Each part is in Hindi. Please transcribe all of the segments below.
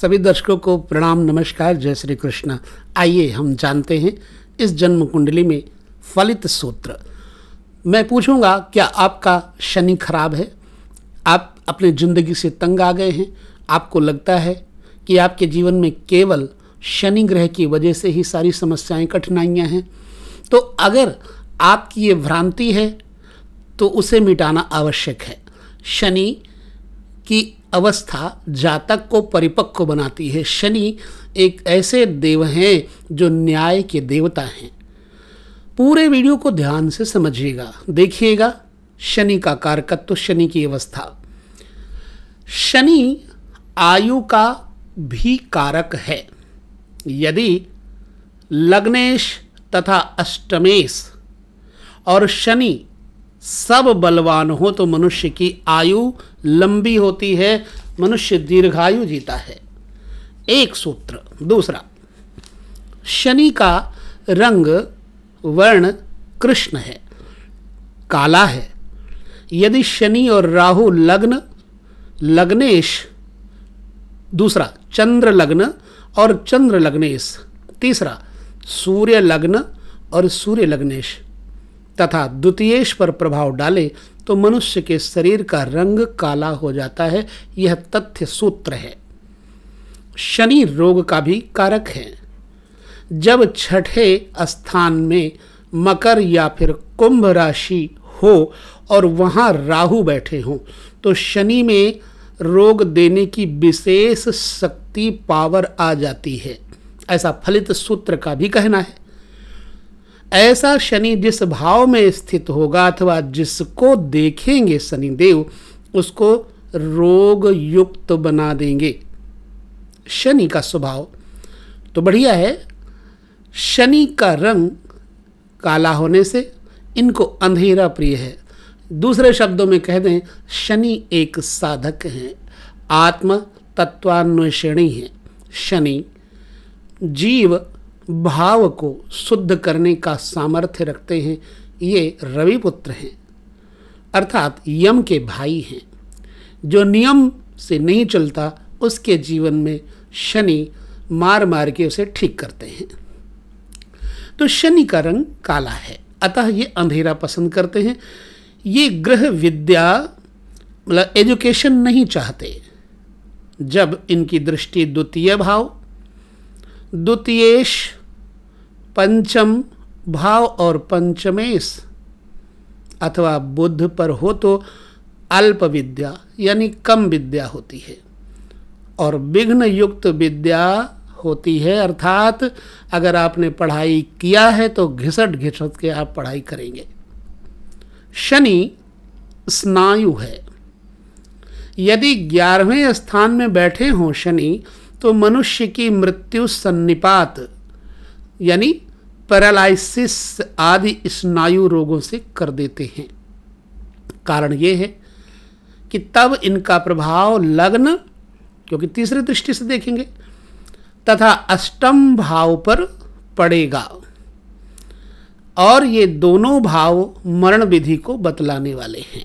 सभी दर्शकों को प्रणाम नमस्कार जय श्री कृष्ण आइए हम जानते हैं इस जन्म कुंडली में फलित सूत्र मैं पूछूंगा क्या आपका शनि खराब है आप अपने ज़िंदगी से तंग आ गए हैं आपको लगता है कि आपके जीवन में केवल शनि ग्रह की वजह से ही सारी समस्याएं कठिनाइयां हैं तो अगर आपकी ये भ्रांति है तो उसे मिटाना आवश्यक है शनि की अवस्था जातक को परिपक्व बनाती है शनि एक ऐसे देव हैं जो न्याय के देवता हैं पूरे वीडियो को ध्यान से समझिएगा देखिएगा शनि का कारकत्व तो शनि की अवस्था शनि आयु का भी कारक है यदि लग्नेश तथा अष्टमेश और शनि सब बलवान हो तो मनुष्य की आयु लंबी होती है मनुष्य दीर्घायु जीता है एक सूत्र दूसरा शनि का रंग वर्ण कृष्ण है काला है यदि शनि और राहु लग्न लग्नेश दूसरा चंद्र लग्न और चंद्र लग्नेश तीसरा सूर्य लग्न और सूर्य लग्नेश तथा द्वितीयेश पर प्रभाव डाले तो मनुष्य के शरीर का रंग काला हो जाता है यह तथ्य सूत्र है शनि रोग का भी कारक है जब छठे स्थान में मकर या फिर कुंभ राशि हो और वहाँ राहु बैठे हों तो शनि में रोग देने की विशेष शक्ति पावर आ जाती है ऐसा फलित सूत्र का भी कहना है ऐसा शनि जिस भाव में स्थित होगा अथवा जिसको देखेंगे शनिदेव उसको रोग युक्त बना देंगे शनि का स्वभाव तो बढ़िया है शनि का रंग काला होने से इनको अंधेरा प्रिय है दूसरे शब्दों में कह दें शनि एक साधक हैं आत्म तत्वान्वेषणी है शनि जीव भाव को शुद्ध करने का सामर्थ्य रखते हैं ये रविपुत्र हैं अर्थात यम के भाई हैं जो नियम से नहीं चलता उसके जीवन में शनि मार मार के उसे ठीक करते हैं तो शनि का रंग काला है अतः ये अंधेरा पसंद करते हैं ये ग्रह विद्या मतलब एजुकेशन नहीं चाहते जब इनकी दृष्टि द्वितीय भाव द्वितीयेश पंचम भाव और पंचमेश अथवा बुद्ध पर हो तो अल्प विद्या यानी कम विद्या होती है और विघ्न युक्त विद्या होती है अर्थात अगर आपने पढ़ाई किया है तो घिसट घिसट के आप पढ़ाई करेंगे शनि स्नायु है यदि ग्यारहवें स्थान में बैठे हों शनि तो मनुष्य की मृत्यु सन्निपात यानी पैरालिसिस आदि स्नायु रोगों से कर देते हैं कारण ये है कि तब इनका प्रभाव लग्न क्योंकि तीसरी दृष्टि से देखेंगे तथा अष्टम भाव पर पड़ेगा और ये दोनों भाव मरण विधि को बतलाने वाले हैं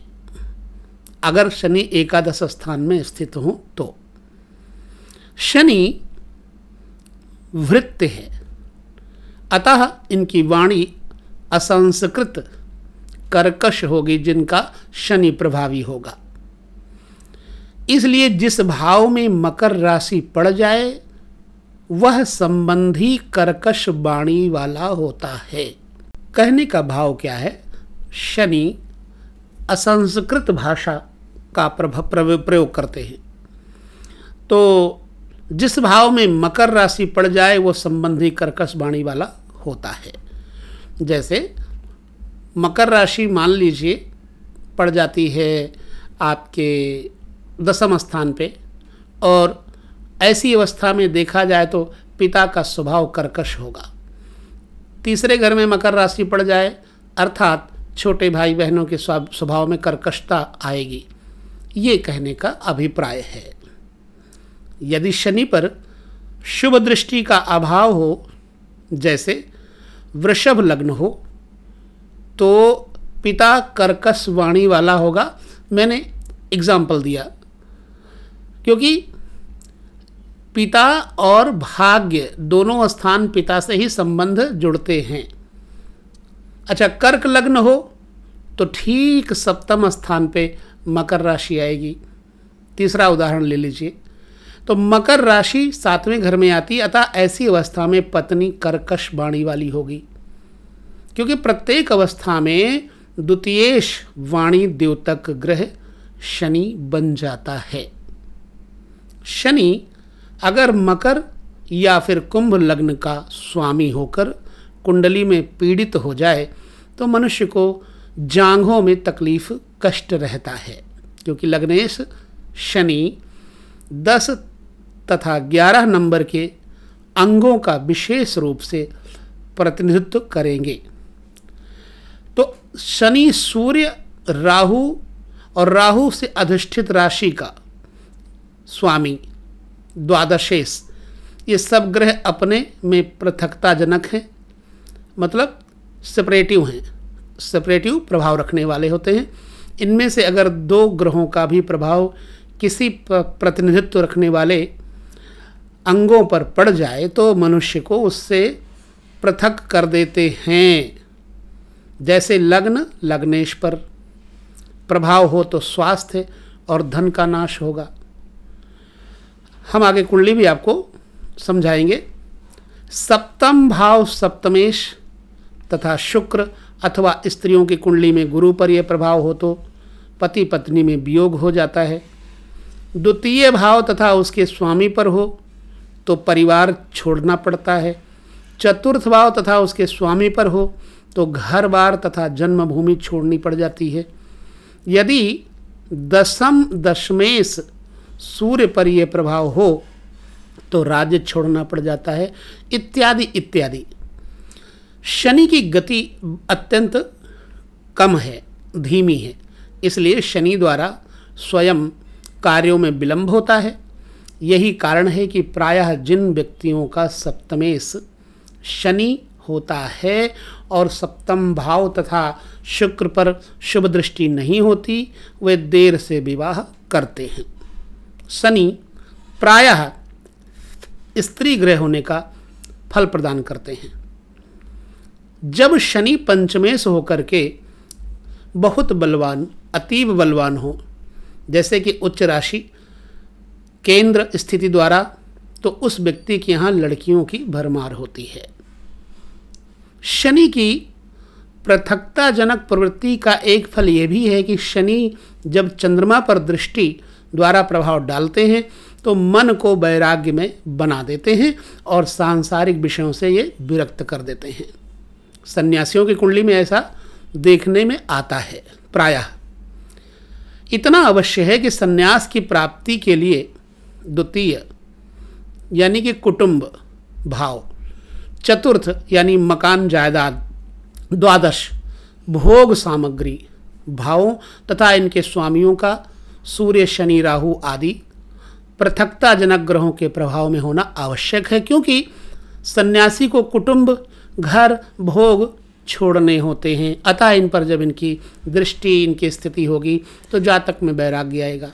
अगर शनि एकादश स्थान में स्थित हो तो शनि वृत्त है अतः इनकी वाणी असंस्कृत कर्कश होगी जिनका शनि प्रभावी होगा इसलिए जिस भाव में मकर राशि पड़ जाए वह संबंधी कर्कश वाणी वाला होता है कहने का भाव क्या है शनि असंस्कृत भाषा का प्रयोग करते हैं तो जिस भाव में मकर राशि पड़ जाए वो संबंधी कर्कश वाणी वाला होता है जैसे मकर राशि मान लीजिए पड़ जाती है आपके दसम स्थान पे और ऐसी अवस्था में देखा जाए तो पिता का स्वभाव कर्कश होगा तीसरे घर में मकर राशि पड़ जाए अर्थात छोटे भाई बहनों के स्वभाव में कर्कशता आएगी ये कहने का अभिप्राय है यदि शनि पर शुभ दृष्टि का अभाव हो जैसे वृषभ लग्न हो तो पिता कर्कस वाणी वाला होगा मैंने एग्जाम्पल दिया क्योंकि पिता और भाग्य दोनों स्थान पिता से ही संबंध जुड़ते हैं अच्छा कर्क लग्न हो तो ठीक सप्तम स्थान पे मकर राशि आएगी तीसरा उदाहरण ले लीजिए तो मकर राशि सातवें घर में आती अतः ऐसी अवस्था में पत्नी कर्कश वाणी वाली होगी क्योंकि प्रत्येक अवस्था में द्वितीयेश वाणी द्योतक ग्रह शनि बन जाता है शनि अगर मकर या फिर कुंभ लग्न का स्वामी होकर कुंडली में पीड़ित हो जाए तो मनुष्य को जांघों में तकलीफ कष्ट रहता है क्योंकि लग्नेश शनि दस तथा 11 नंबर के अंगों का विशेष रूप से प्रतिनिधित्व करेंगे तो शनि सूर्य राहु और राहु से अधिष्ठित राशि का स्वामी द्वादशेश ये सब ग्रह अपने में पृथकताजनक हैं मतलब सेपरेटिव हैं सेपरेटिव प्रभाव रखने वाले होते हैं इनमें से अगर दो ग्रहों का भी प्रभाव किसी प्रतिनिधित्व रखने वाले अंगों पर पड़ जाए तो मनुष्य को उससे पृथक कर देते हैं जैसे लग्न लग्नेश पर प्रभाव हो तो स्वास्थ्य और धन का नाश होगा हम आगे कुंडली भी आपको समझाएंगे सप्तम भाव सप्तमेश तथा शुक्र अथवा स्त्रियों की कुंडली में गुरु पर यह प्रभाव हो तो पति पत्नी में वियोग हो जाता है द्वितीय भाव तथा उसके स्वामी पर हो तो परिवार छोड़ना पड़ता है चतुर्थ भाव तथा उसके स्वामी पर हो तो घर बार तथा जन्मभूमि छोड़नी पड़ जाती है यदि दसम दशमेश सूर्य पर यह प्रभाव हो तो राज्य छोड़ना पड़ जाता है इत्यादि इत्यादि शनि की गति अत्यंत कम है धीमी है इसलिए शनि द्वारा स्वयं कार्यों में विलंब होता है यही कारण है कि प्रायः जिन व्यक्तियों का सप्तमेश शनि होता है और सप्तम भाव तथा शुक्र पर शुभ दृष्टि नहीं होती वे देर से विवाह करते हैं शनि प्रायः स्त्री ग्रह होने का फल प्रदान करते हैं जब शनि पंचमेश होकर के बहुत बलवान अतीब बलवान हो जैसे कि उच्च राशि केंद्र स्थिति द्वारा तो उस व्यक्ति के यहाँ लड़कियों की भरमार होती है शनि की पृथकताजनक प्रवृत्ति का एक फल यह भी है कि शनि जब चंद्रमा पर दृष्टि द्वारा प्रभाव डालते हैं तो मन को वैराग्य में बना देते हैं और सांसारिक विषयों से ये विरक्त कर देते हैं सन्यासियों की कुंडली में ऐसा देखने में आता है प्रायः इतना अवश्य है कि सन्यास की प्राप्ति के लिए द्वितीय यानी कि कुटुंब भाव चतुर्थ यानी मकान जायदाद द्वादश भोग सामग्री भावों तथा इनके स्वामियों का सूर्य शनि राहु आदि पृथकताजनक ग्रहों के प्रभाव में होना आवश्यक है क्योंकि सन्यासी को कुटुंब घर भोग छोड़ने होते हैं अतः इन पर जब इनकी दृष्टि इनकी स्थिति होगी तो जातक में वैराग्य आएगा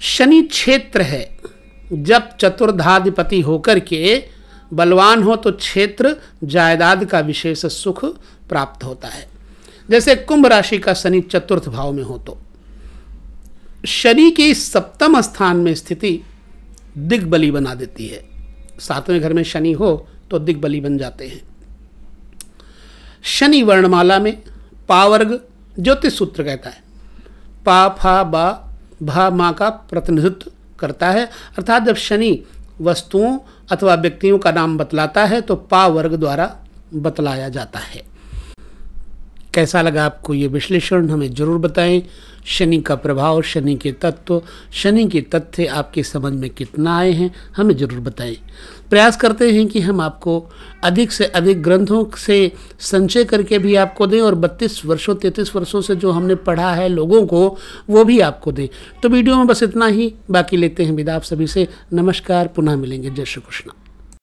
शनि क्षेत्र है जब चतुर्धाधिपति होकर के बलवान हो तो क्षेत्र जायदाद का विशेष सुख प्राप्त होता है जैसे कुंभ राशि का शनि चतुर्थ भाव में हो तो शनि की सप्तम स्थान में स्थिति दिग्बली बना देती है सातवें घर में शनि हो तो दिग्बली बन जाते हैं शनि वर्णमाला में पावर्ग ज्योतिष सूत्र कहता है पा फा बा भा माँ का प्रतिनिधित्व करता है अर्थात जब शनि वस्तुओं अथवा व्यक्तियों का नाम बतलाता है तो पा वर्ग द्वारा बतलाया जाता है कैसा लगा आपको ये विश्लेषण हमें ज़रूर बताएं शनि का प्रभाव शनि के तत्व शनि के तथ्य आपके समझ में कितना आए हैं हमें ज़रूर बताएं प्रयास करते हैं कि हम आपको अधिक से अधिक ग्रंथों से संचय करके भी आपको दें और 32 वर्षों 33 वर्षों से जो हमने पढ़ा है लोगों को वो भी आपको दें तो वीडियो में बस इतना ही बाकी लेते हैं विदा आप सभी से नमस्कार पुनः मिलेंगे जय श्री कृष्ण